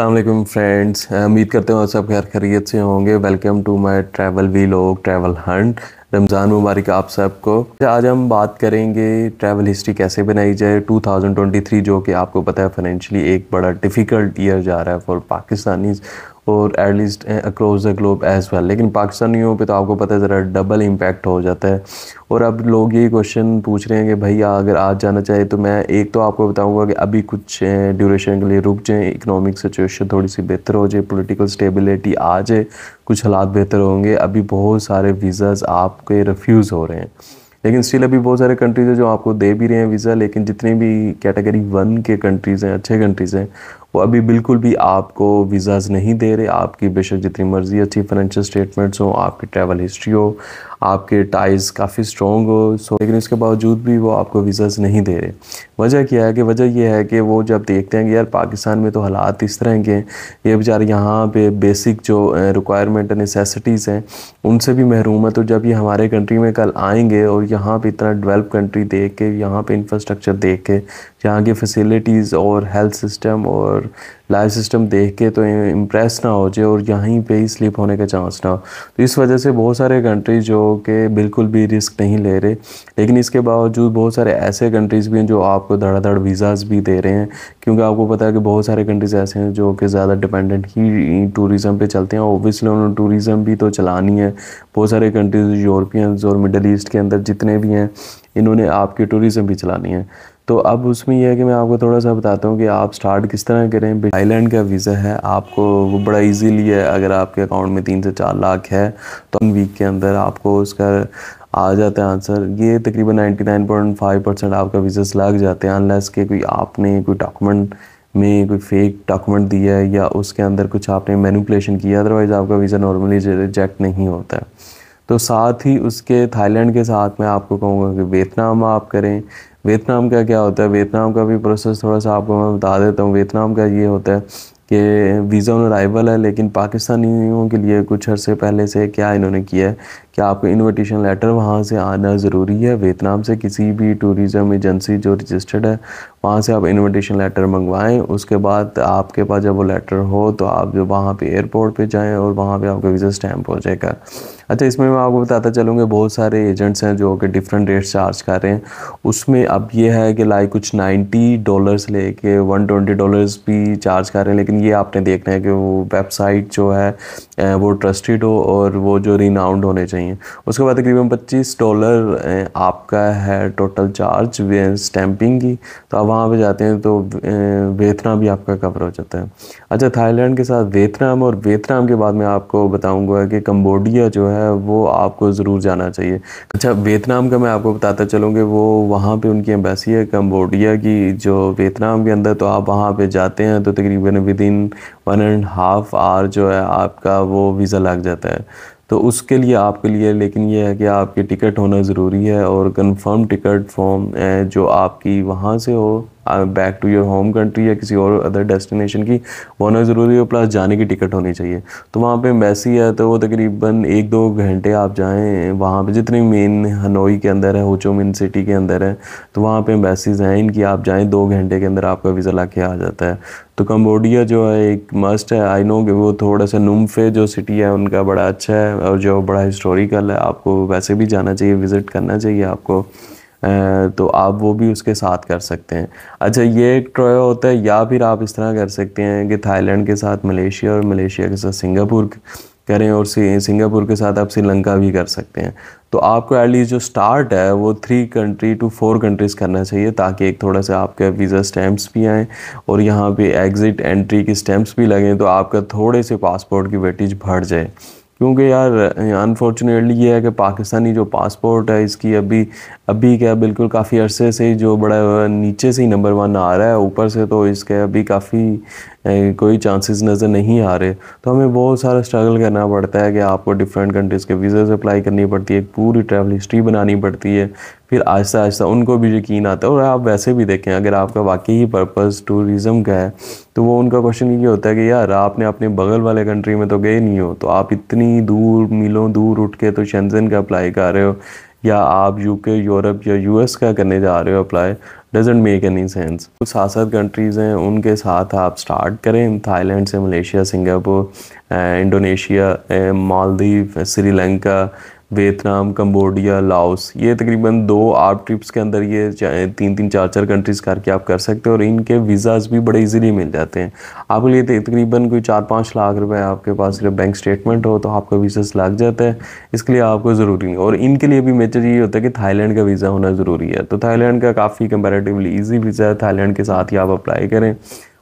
अल्लाम friends uh, उम्मीद करते हैं सब खैर खरीत से होंगे welcome to my travel vlog travel hunt Ramzan मुबारक आप सबको आज हम बात करेंगे ट्रैवल हिस्ट्री कैसे बनाई जाए 2023 जो कि आपको पता है फाइनेंशियली एक बड़ा डिफ़िकल्ट ईयर जा रहा है फॉर पाकिस्तानीज़ और at least across the globe as well लेकिन पाकिस्तानियों पे तो आपको पता है ज़रा डबल इम्पैक्ट हो जाता है और अब लोग ये क्वेश्चन पूछ रहे हैं कि भैया अगर आज जाना चाहे तो मैं एक तो आपको बताऊंगा कि अभी कुछ ड्यूरेशन eh, के लिए रुक जाएँ इकनॉमिक सिचुएशन थोड़ी सी बेहतर हो जाए पोलिटिकल स्टेबिलिटी आ जाए कुछ हालात बेहतर होंगे अभी बहुत सारे वीज़ाज़ आपके रिफ्यूज़ हो रहे हैं लेकिन स्टिल अभी बहुत सारे कंट्रीज़ हैं जो आपको दे भी रहे हैं वीज़ा लेकिन जितने भी कैटेगरी वन के कंट्रीज़ हैं अच्छे कंट्रीज़ हैं वो अभी बिल्कुल भी आपको वीज़ाज़ नहीं दे रहे आपकी बेशक जितनी मर्ज़ी अच्छी फाइनेंशियल स्टेटमेंट्स हो आपकी ट्रैवल हिस्ट्री हो आपके टाइज काफ़ी स्ट्रॉन्ग हो सो लेकिन इसके बावजूद भी वो आपको वीज़ाज़ नहीं दे रहे वजह क्या है कि वजह यह है कि वो जब देखते हैं कि यार पाकिस्तान में तो हालात इस तरह के हैं ये बेचारे यहाँ पे बेसिक जो रिक्वायरमेंट नेसेसिटीज़ हैं उनसे भी महरूम है तो जब ये हमारे कंट्री में कल आएंगे और यहाँ पर इतना डेवलप कंट्री देख के यहाँ पर इंफ्रास्ट्रक्चर देख के यहाँ की फैसिलिटीज़ और हेल्थ सिस्टम और और लाइव सिस्टम देख के तो इम्प्रेस ना हो जाए और यहीं पे ही स्लिप होने का चांस ना हो तो इस वजह से बहुत सारे कंट्रीज जो कि बिल्कुल भी रिस्क नहीं ले रहे लेकिन इसके बावजूद बहुत सारे ऐसे कंट्रीज़ भी हैं जो आपको धड़ाधड़ वीज़ाज़ भी दे रहे हैं क्योंकि आपको पता है कि बहुत सारे कंट्रीज़ ऐसे हैं जो कि ज़्यादा डिपेंडेंट ही टूरिज़म पर चलते हैं ओबियसली उन्होंने टूरिज़म भी तो चलानी है बहुत सारे कंट्रीज़ यूरोपियंस और मिडल ईस्ट के अंदर जितने भी हैं इन्होंने आपकी टूरिज़म भी चलानी है तो अब उसमें यह है कि मैं आपको थोड़ा सा बताता हूँ कि आप स्टार्ट किस तरह करें थाईलैंड का वीज़ा है आपको वो बड़ा इजीली है अगर आपके अकाउंट में तीन से चार लाख है तो वन वीक के अंदर आपको उसका आ जाता है आंसर ये तकरीबन 99.5 परसेंट आपका वीज़ा लग जाते हैं अनलेस के कोई आपने कोई डॉक्यूमेंट में कोई फेक डॉक्यूमेंट दिया है या उसके अंदर कुछ आपने मैनुपलेशन किया अदरवाइज़ आपका वीज़ा नॉर्मली रिजेक्ट नहीं होता है तो साथ ही उसके थाईलैंड के साथ मैं आपको कहूँगा कि वियतनाम आप करें वियतनाम का क्या होता है वियतनाम का भी प्रोसेस थोड़ा सा आपको मैं बता देता हूँ वियतनाम का ये होता है कि वीज़ा ऑन अराइवल है लेकिन पाकिस्तानियों के लिए कुछ अर्से पहले से क्या इन्होंने किया है कि आपको इनविटेशन लेटर वहाँ से आना ज़रूरी है वियतनाम से किसी भी टूरिज़म एजेंसी जो रजिस्टर्ड है वहाँ से आप इनविटेशन लेटर मंगवाएं उसके बाद आपके पास जब वो लेटर हो तो आप जो वहाँ पे एयरपोर्ट पे जाएं और वहाँ पे आपका वीज़ा स्टैम्प हो जाएगा अच्छा इसमें मैं आपको बताता चलूँगा बहुत सारे एजेंट्स हैं जो कि डिफरेंट रेट चार्ज कर रहे हैं उसमें अब ये है कि लाइक कुछ नाइन्टी डॉलर्स ले कर वन ट्वेंटी डॉलर्स भी चार्ज कर रहे हैं लेकिन ये आपने देखना है कि वो वेबसाइट जो है वो ट्रस्टेड हो और वो जो रिनाउंड होने चाहिए रही हैं उसके बाद तकरीबन 25 डॉलर आपका है टोटल चार्ज स्टैंपिंग की तो आप वहाँ पर जाते हैं तो वेतनाम भी आपका कवर हो जाता है अच्छा थाईलैंड के साथ वेतनाम और वेतनाम के बाद मैं आपको बताऊँगा कि कम्बोडिया जो है वो आपको ज़रूर जाना चाहिए अच्छा वेतनाम का मैं आपको बताता चलूँ वो वहाँ पर उनकी एम्बेसी है कम्बोडिया की जो वेतनाम के अंदर तो आप वहाँ पर जाते हैं तो तकरीबन within one and half hour जो है आपका वो वीज़ा लग जाता है तो उसके लिए आपके लिए लेकिन ये है कि आपकी टिकट होना ज़रूरी है और कंफर्म टिकट फॉर्म जो आपकी वहाँ से हो back to your home country या किसी और अदर डेस्टिनेशन की वो होना ज़रूरी है प्लस जाने की टिकट होनी चाहिए तो वहाँ पे मैसी है तो वो तकरीबन एक दो घंटे आप जाएँ वहाँ पे जितनी मेन हनोई के अंदर है होचोमिन सिटी के अंदर है तो वहाँ पे मैसीज हैं इनकी आप जाएँ दो घंटे के अंदर आपका वीज़ा ला के आ जाता है तो कम्बोडिया जो है एक मस्ट है आई नो कि वो थोड़ा सा नुम्फे जो सिटी है उनका बड़ा अच्छा है और जो बड़ा हिस्टोरिकल है आपको वैसे भी जाना चाहिए विज़िट करना चाहिए आपको तो आप वो भी उसके साथ कर सकते हैं अच्छा ये एक ट्रॉय होता है या फिर आप इस तरह कर सकते हैं कि थाईलैंड के साथ मलेशिया और मलेशिया के साथ सिंगापुर करें और सिंगापुर के साथ आप श्रीलंका भी कर सकते हैं तो आपको एटलीस्ट जो स्टार्ट है वो three country to four countries करना चाहिए ताकि एक थोड़ा सा आपके वीज़ा स्टैम्प्स भी आएँ और यहाँ पे एग्ज़िट एंट्री की स्टैम्प्स भी लगें तो आपका थोड़े से पासपोर्ट की वेटिज बढ़ जाए क्योंकि यार अनफॉर्चुनेटली ये है कि पाकिस्तानी जो पासपोर्ट है इसकी अभी अभी क्या बिल्कुल काफ़ी अरसे से जो बड़ा नीचे से ही नंबर वन आ रहा है ऊपर से तो इसके अभी काफ़ी कोई चांसेस नज़र नहीं आ रहे तो हमें बहुत सारा स्ट्रगल करना पड़ता है कि आपको डिफरेंट कंट्रीज़ के वीज़ा अप्लाई करनी पड़ती है पूरी ट्रैवल हिस्ट्री बनानी पड़ती है फिर आहिस्ता आहिस्ता उनको भी यकीन आता है और आप वैसे भी देखें अगर आपका वाकई ही पर्पज़ टूरिज़म का है तो वो उनका क्वेश्चन ये होता है कि यार आपने अपने बगल वाले कंट्री में तो गए नहीं हो तो आप इतनी दूर मिलों दूर उठ के तो शनजन का अप्लाई कर रहे हो या आप यूके यूरोप या यूएस का करने जा रहे हो apply doesn't make any sense कुछ सात सात कंट्रीज़ हैं उनके साथ आप स्टार्ट करें थाईलैंड से Malaysia Singapore Indonesia Maldives Sri Lanka Vietnam Cambodia Laos ये तकरीबन दो आप ट्रिप्स के अंदर ये तीन तीन चार चार कंट्रीज़ करके आप कर सकते हो और इनके वीज़ाज़ भी बड़े इजीली मिल जाते हैं आपके लिए तकरीबन कोई चार पाँच लाख रुपए आपके पास जब बैंक स्टेटमेंट हो तो आपका वीज़ा लग जाता है इसके लिए आपको ज़रूरी नहीं और इनके लिए भी मेजर ये होता है कि थाईलैंड का वीज़ा होना ज़रूरी है तो थाईलैंड का काफ़ी कंपेरेटिवली ईजी वीज़ा है थाईलैंड के साथ ही आप अप्लाई करें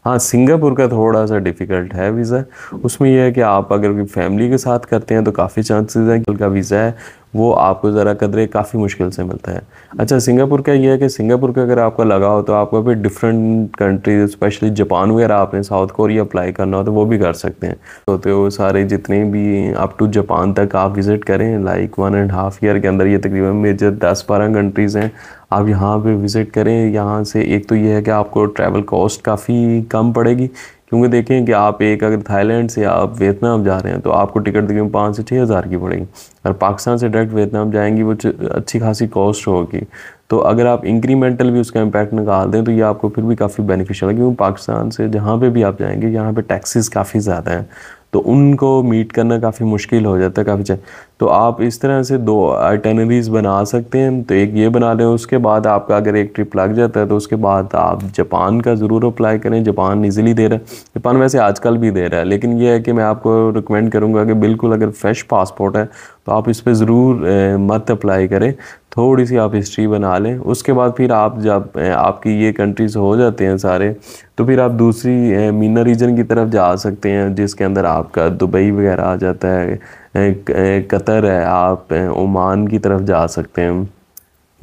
हाँ सिंगापुर का थोड़ा सा डिफ़िकल्ट है वीज़ा उसमें यह है कि आप अगर फैमिली के साथ करते हैं तो काफ़ी चांसेस हैं कि उनका वीज़ा है वो आपको ज़रा कदरे काफ़ी मुश्किल से मिलता है अच्छा सिंगापुर का ये है कि सिंगापुर का अगर आपका लगा हो तो आपको फिर डिफरेंट कंट्रीज स्पेशली जापान वगैरह आपने साउथ कोरिया अप्लाई करना हो तो वो भी कर सकते हैं तो, तो सारे जितने भी अप टू जापान तक आप विज़िट करें like one and half year के अंदर ये तकरीबन मेजर दस बारह कंट्रीज़ हैं आप यहाँ पे विज़िट करें यहाँ से एक तो ये है कि आपको ट्रैवल कॉस्ट काफ़ी कम पड़ेगी क्योंकि देखें कि आप एक अगर थाईलैंड से आप वियतनाम जा रहे हैं तो आपको टिकट तकरीबन पाँच से छः हज़ार की पड़ेगी और पाकिस्तान से डायरेक्ट वियतनाम जाएंगी वो अच्छी खासी कॉस्ट होगी तो अगर आप इंक्रीमेंटल भी उसका इम्पैक्ट निकाल दें तो ये आपको फिर भी काफ़ी बेनिफिशियल है क्योंकि पाकिस्तान से जहाँ पर भी आप जाएंगे यहाँ पर टैक्सीज काफ़ी ज़्यादा हैं तो उनको मीट करना काफ़ी मुश्किल हो जाता है काफ़ी तो आप इस तरह से दो आइटनरीज बना सकते हैं तो एक ये बना लें उसके बाद आपका अगर एक ट्रिप लग जाता है तो उसके बाद आप जापान का ज़रूर अप्लाई करें जापान ईजिली दे रहा है जापान वैसे आजकल भी दे रहा है लेकिन ये है कि मैं आपको रिकमेंड करूँगा कि बिल्कुल अगर फ्रेश पासपोर्ट है तो आप इस पर ज़रूर मत अप्लाई करें थोड़ी सी आप हिस्ट्री बना लें उसके बाद फिर आप जब आपकी ये कंट्रीज़ हो जाते हैं सारे तो फिर आप दूसरी मीना रीजन की तरफ जा सकते हैं जिसके अंदर आपका दुबई वगैरह आ जाता है कतर है आप ओमान की तरफ जा सकते हैं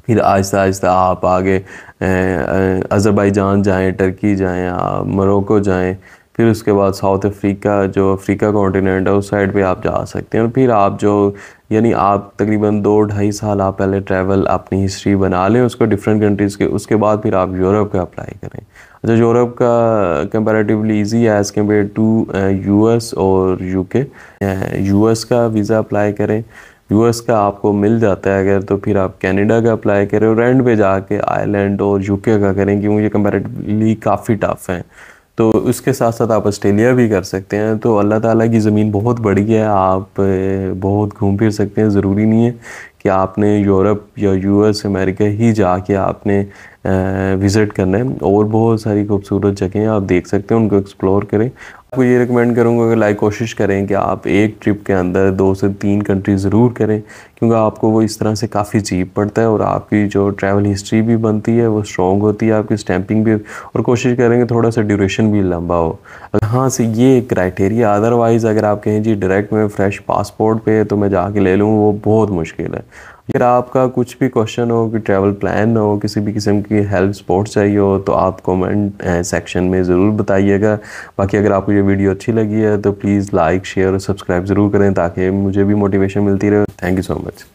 फिर आहिस्ता आहिस्ता आप आगे अज़रबैजान जाएँ टर्की जाएँ आप मरोको जाएँ फिर उसके बाद साउथ अफ्रीका जो अफ्रीका कॉन्टीनेंट है उस साइड पे आप जा सकते हैं और फिर आप जो यानी आप तकरीबन दो ढाई साल आप पहले ट्रैवल अपनी हिस्ट्री बना लें उसको डिफरेंट कंट्रीज़ के उसके बाद फिर आप यूरोप पे अप्लाई करें अच्छा यूरोप का कंपैरेटिवली इजी है एज़ कम्पेयर टू यूएस और यूके यूएस uh, का वीज़ा अप्लाई करें यूएस का आपको मिल जाता है अगर तो फिर आप कनाडा का अप्लाई करें और एंड पे जाके आयरलैंड और यूके का करें क्योंकि ये कंपैरेटिवली काफ़ी टफ हैं तो उसके साथ साथ आप ऑस्ट्रेलिया भी कर सकते हैं तो अल्लाह ताला की ज़मीन बहुत बड़ी है आप uh, बहुत घूम फिर सकते हैं ज़रूरी नहीं है कि आपने यूरोप या यूएस अमेरिका ही जाके आपने विज़िट करना है और बहुत सारी खूबसूरत जगहें आप देख सकते हैं उनको एक्सप्लोर करें आपको ये रिकमेंड करूँगा कि लाइक कोशिश करें कि आप एक ट्रिप के अंदर दो से तीन कंट्री ज़रूर करें क्योंकि आपको वो इस तरह से काफ़ी चीप पड़ता है और आपकी जो ट्रैवल हिस्ट्री भी बनती है वो स्ट्रॉन्ग होती है आपकी स्टैंपिंग भी और कोशिश करेंगे थोड़ा सा ड्यूरेशन भी लंबा हो हाँ से ये एक क्राइटेरिया अदरवाइज़ अगर आप कहें जी डायरेक्ट में फ़्रेश पासपोर्ट पर तो मैं जाके ले लूँ वो बहुत मुश्किल है अगर आपका कुछ भी क्वेश्चन हो कि ट्रैवल प्लान हो किसी भी किस्म की हेल्प सपोर्ट चाहिए हो तो आप कमेंट सेक्शन में ज़रूर बताइएगा बाकी अगर आपको ये वीडियो अच्छी लगी है तो प्लीज़ लाइक शेयर और सब्सक्राइब ज़रूर करें ताकि मुझे भी मोटिवेशन मिलती रहे थैंक यू सो मच